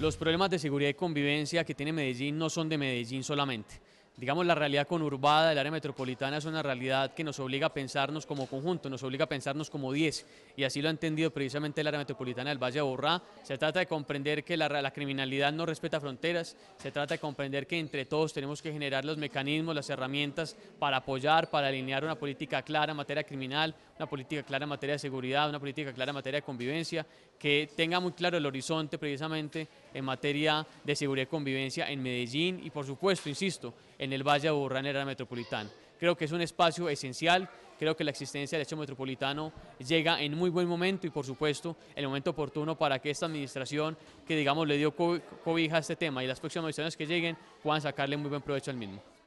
Los problemas de seguridad y convivencia que tiene Medellín no son de Medellín solamente digamos, la realidad conurbada del área metropolitana es una realidad que nos obliga a pensarnos como conjunto, nos obliga a pensarnos como 10, y así lo ha entendido precisamente el área metropolitana del Valle de Borrá. Se trata de comprender que la, la, criminalidad no respeta fronteras, se trata de comprender que entre todos tenemos que generar los mecanismos, las herramientas para apoyar, para alinear una política clara en materia criminal, una política clara en materia de seguridad, una política clara en materia de convivencia, que tenga muy claro el horizonte precisamente en materia de seguridad y convivencia en Medellín y por supuesto, insisto, en el Valle de en metropolitana. Creo que es un espacio esencial, creo que la existencia del hecho metropolitano llega en muy buen momento y por supuesto el momento oportuno para que esta administración que digamos le dio cobija a este tema y las próximas administraciones que lleguen puedan sacarle muy buen provecho al mismo.